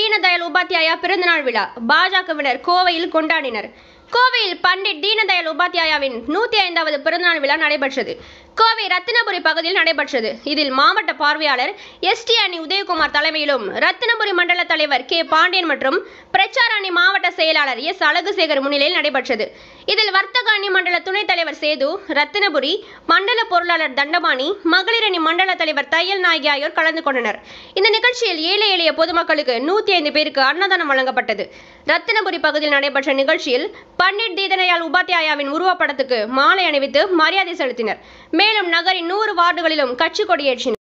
தீனதயாள் உபாத்தியாயா பிறந்தநாள் விழா பாஜகவினர் கோவையில் கொண்டாடினர் கோவையில் பண்டிட் தீனதயாள் உபாத்யாயாவின் நூத்தி ஐந்தாவது பிறந்தநாள் விழா நடைபெற்றது கோவை ரத்தினபுரி பகுதியில் நடைபெற்றது இதில் மாவட்ட பார்வையாளர் எஸ்டி அணி உதயகுமார் தலைமையிலும் ரத்தினபுரி மண்டல தலைவர் கே பாண்டியன் மற்றும் பிரச்சார அணி மாவட்ட செயலாளர் எஸ் அழகுசேகர் முன்னிலையில் நடைபெற்றது இதில் வர்த்தக அணி மண்டல துணைத் தலைவர் சேது ரத்தினபுரி மண்டல பொருளாளர் தண்டபாணி மகளிர் அணி மண்டல தலைவர் தையல் நாயகி ஆகியோர் கலந்து கொண்டனர் இந்த நிகழ்ச்சியில் ஏழை எளிய பொதுமக்களுக்கு நூத்தி ஐந்து பேருக்கு அன்னதானம் வழங்கப்பட்டது ரத்தினபுரி பகுதியில் நடைபெற்ற நிகழ்ச்சியில் பண்டிட் தீதனையால் உபாத்தியாயாவின் உருவப்படத்துக்கு மாலை அணிவித்து மரியாதை செலுத்தினர் மேலும் நகரின் நூறு வார்டுகளிலும் கட்சி கொடியேற்றினர்